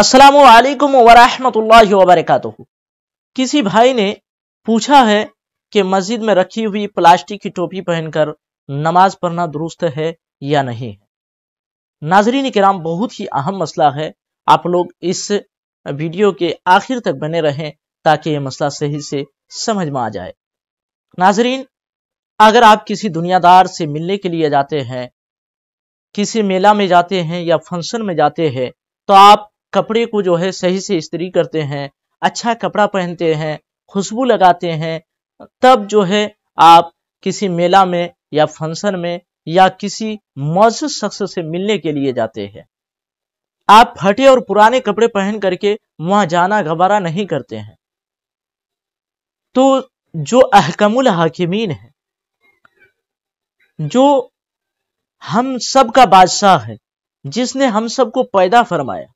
असलकम वरहमल किसी भाई ने पूछा है कि मस्जिद में रखी हुई प्लास्टिक की टोपी पहनकर नमाज पढ़ना दुरुस्त है या नहीं है नाजरीन कराम बहुत ही अहम मसला है आप लोग इस वीडियो के आखिर तक बने रहें ताकि ये मसला सही से समझ में आ जाए नाजरीन अगर आप किसी दुनियादार से मिलने के लिए जाते हैं किसी मेला में जाते हैं या फंक्शन में जाते हैं तो आप कपड़े को जो है सही से इस्तरी करते हैं अच्छा कपड़ा पहनते हैं खुशबू लगाते हैं तब जो है आप किसी मेला में या फंक्शन में या किसी मौजूद शख्स से मिलने के लिए जाते हैं आप फटे और पुराने कपड़े पहन करके वहां जाना घबरा नहीं करते हैं तो जो अहकमुल हाकिमीन है जो हम सब का बादशाह है जिसने हम सबको पैदा फरमाया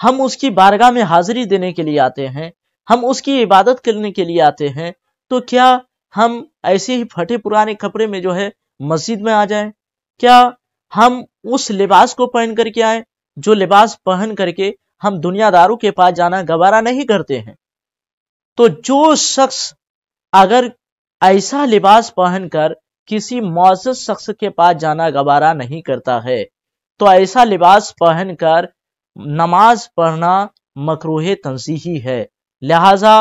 हम उसकी बारगाह में हाजिरी देने के लिए आते हैं हम उसकी इबादत करने के लिए आते हैं तो क्या हम ऐसे ही फटे पुराने कपड़े में जो है मस्जिद में आ जाएं क्या हम उस लिबास को पहन करके आए जो लिबास पहन करके हम दुनियादारों के पास जाना गवारा नहीं करते हैं तो जो शख्स अगर ऐसा लिबास पहनकर किसी मोजत शख्स के पास जाना गवारा नहीं करता है तो ऐसा लिबास पहनकर नमाज पढ़ना मकरूह तनसीही है लिहाजा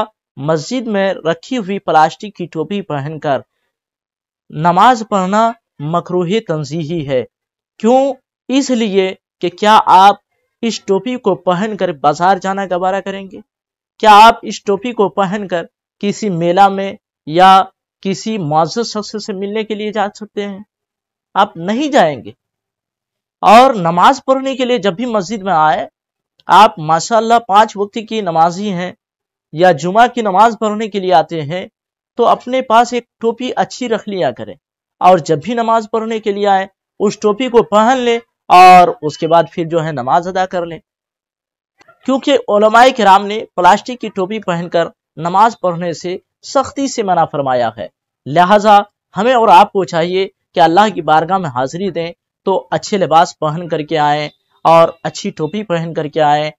मस्जिद में रखी हुई प्लास्टिक की टोपी पहनकर नमाज पढ़ना मकरूह तनजीही है क्यों इसलिए कि क्या आप इस टोपी को पहनकर बाजार जाना गवारा करेंगे क्या आप इस टोपी को पहनकर किसी मेला में या किसी मुआजत शख्स से मिलने के लिए जा सकते हैं आप नहीं जाएंगे और नमाज पढ़ने के लिए जब भी मस्जिद में आए आप माशाल्लाह पांच वक्त की नमाजी हैं या जुमा की नमाज पढ़ने के लिए आते हैं तो अपने पास एक टोपी अच्छी रख लिया करें और जब भी नमाज पढ़ने के लिए आए उस टोपी को पहन लें और उसके बाद फिर जो है नमाज अदा कर लें क्योंकि ओलमाए कराम ने प्लास्टिक की टोपी पहनकर नमाज पढ़ने से सख्ती से मना फरमाया है लिहाजा हमें और आपको चाहिए कि अल्लाह की बारगाह में हाजिरी दें तो अच्छे लिबास पहन करके आए और अच्छी टोपी पहन करके आए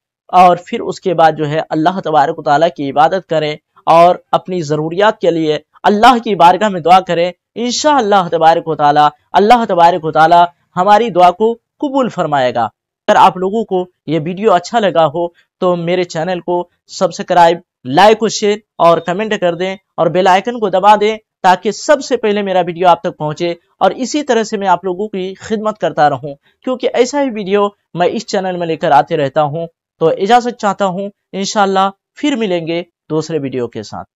और फिर उसके बाद जो है अल्लाह तबारक ताली की इबादत करें और अपनी ज़रूरियात के लिए अल्लाह की बारगाह में दुआ करें इन अल्लाह तबारक ताली अल्लाह तबारक ताली हमारी दुआ को कबूल फरमाएगा अगर आप लोगों को ये वीडियो अच्छा लगा हो तो मेरे चैनल को सब्सक्राइब लाइक और शेयर और कमेंट कर दें और बेल आइकन को दबा दें ताकि सबसे पहले मेरा वीडियो आप तक पहुंचे और इसी तरह से मैं आप लोगों की खिदमत करता रहूं क्योंकि ऐसा ही वीडियो मैं इस चैनल में लेकर आते रहता हूं तो इजाजत चाहता हूं इनशाला फिर मिलेंगे दूसरे वीडियो के साथ